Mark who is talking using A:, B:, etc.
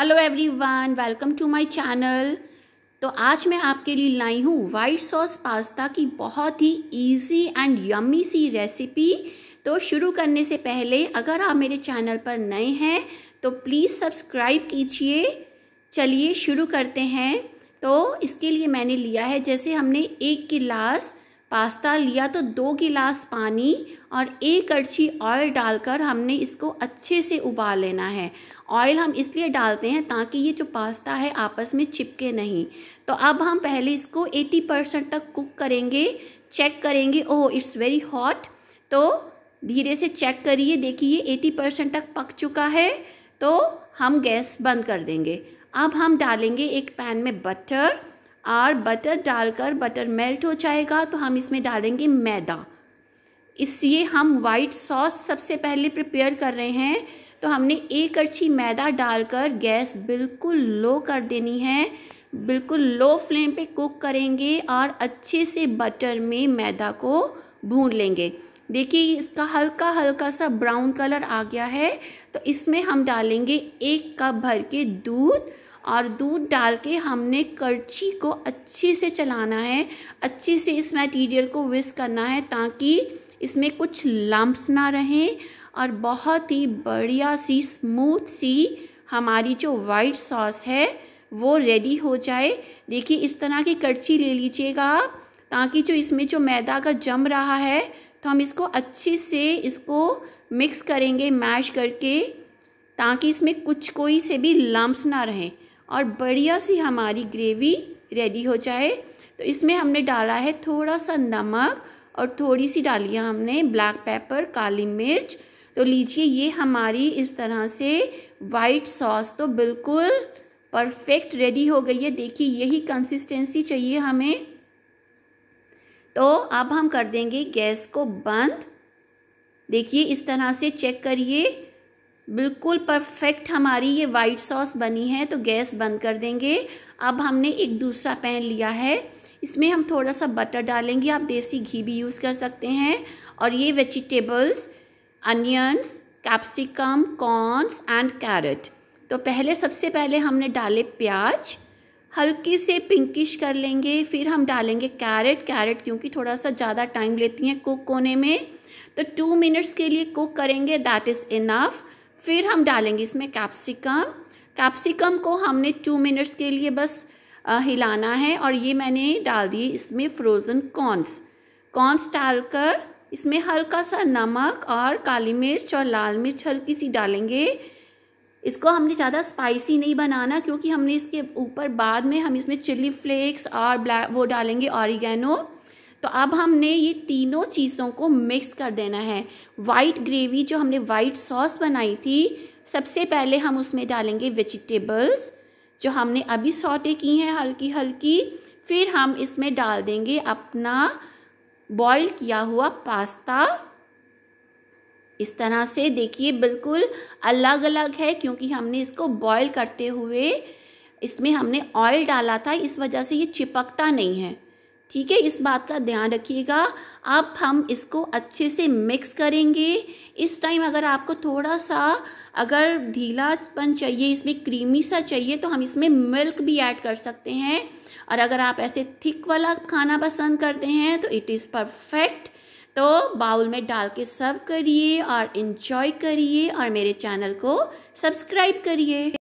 A: hello everyone welcome to my channel तो आज मैं आपके लिए लाई हूँ वाइट सॉस पास्ता की बहुत ही इजी एंड यम्मी सी रेसिपी तो शुरू करने से पहले अगर आप मेरे चैनल पर नए हैं तो प्लीज़ सब्सक्राइब कीजिए चलिए शुरू करते हैं तो इसके लिए मैंने लिया है जैसे हमने एक गिलास पास्ता लिया तो दो गिलास पानी और एक कड़छी ऑयल डालकर हमने इसको अच्छे से उबाल लेना है ऑयल हम इसलिए डालते हैं ताकि ये जो पास्ता है आपस में चिपके नहीं तो अब हम पहले इसको 80 परसेंट तक कुक करेंगे चेक करेंगे ओह इट्स वेरी हॉट तो धीरे से चेक करिए देखिए एटी परसेंट तक पक चुका है तो हम गैस बंद कर देंगे अब हम डालेंगे एक पैन में बटर और बटर डालकर बटर मेल्ट हो जाएगा तो हम इसमें डालेंगे मैदा इसलिए हम वाइट सॉस सबसे पहले प्रिपेयर कर रहे हैं तो हमने एक कड़छी मैदा डालकर गैस बिल्कुल लो कर देनी है बिल्कुल लो फ्लेम पे कुक करेंगे और अच्छे से बटर में मैदा को भून लेंगे देखिए इसका हल्का हल्का सा ब्राउन कलर आ गया है तो इसमें हम डालेंगे एक कप भर के दूध और दूध डाल के हमने करछी को अच्छे से चलाना है अच्छे से इस मटेरियल को विस करना है ताकि इसमें कुछ लम्ब्स ना रहें और बहुत ही बढ़िया सी स्मूथ सी हमारी जो वाइट सॉस है वो रेडी हो जाए देखिए इस तरह की कर्ची ले लीजिएगा आप ताकि जो इसमें जो मैदा का जम रहा है तो हम इसको अच्छे से इसको मिक्स करेंगे मैश करके ताकि इसमें कुछ कोई से भी लम्ब्स ना रहें और बढ़िया सी हमारी ग्रेवी रेडी हो जाए तो इसमें हमने डाला है थोड़ा सा नमक और थोड़ी सी डाली है हमने ब्लैक पेपर काली मिर्च तो लीजिए ये हमारी इस तरह से वाइट सॉस तो बिल्कुल परफेक्ट रेडी हो गई है देखिए यही कंसिस्टेंसी चाहिए हमें तो अब हम कर देंगे गैस को बंद देखिए इस तरह से चेक करिए बिल्कुल परफेक्ट हमारी ये वाइट सॉस बनी है तो गैस बंद कर देंगे अब हमने एक दूसरा पैन लिया है इसमें हम थोड़ा सा बटर डालेंगे आप देसी घी भी यूज़ कर सकते हैं और ये vegetables onions capsicum corns and carrot तो पहले सबसे पहले हमने डाले प्याज हल्की से पिंकिश कर लेंगे फिर हम डालेंगे कैरेट कैरेट क्योंकि थोड़ा सा ज़्यादा टाइम लेती हैं कुक होने में तो टू मिनट्स के लिए कुक करेंगे दैट इज़ इनफ़ फिर हम डालेंगे इसमें कैप्सिकम कैप्सिकम को हमने टू मिनट्स के लिए बस हिलाना है और ये मैंने डाल दिए इसमें फ्रोज़न कॉर्नस कॉर्नस डालकर इसमें हल्का सा नमक और काली मिर्च और लाल मिर्च हल्की सी डालेंगे इसको हमने ज़्यादा स्पाइसी नहीं बनाना क्योंकि हमने इसके ऊपर बाद में हम इसमें चिल्ली फ्लेक्स और ब्लैक वो डालेंगे ऑरिगेनो तो अब हमने ये तीनों चीज़ों को मिक्स कर देना है वाइट ग्रेवी जो हमने वाइट सॉस बनाई थी सबसे पहले हम उसमें डालेंगे वेजिटेबल्स जो हमने अभी सॉटे की हैं हल्की हल्की फिर हम इसमें डाल देंगे अपना बॉईल किया हुआ पास्ता इस तरह से देखिए बिल्कुल अलग अलग है क्योंकि हमने इसको बॉईल करते हुए इसमें हमने ऑयल डाला था इस वजह से ये चिपकता नहीं है ठीक है इस बात का ध्यान रखिएगा अब हम इसको अच्छे से मिक्स करेंगे इस टाइम अगर आपको थोड़ा सा अगर ढीलापन चाहिए इसमें क्रीमी सा चाहिए तो हम इसमें मिल्क भी ऐड कर सकते हैं और अगर आप ऐसे थिक वाला खाना पसंद करते हैं तो इट इज़ परफेक्ट तो बाउल में डाल के सर्व करिए और इन्जॉय करिए और मेरे चैनल को सब्सक्राइब करिए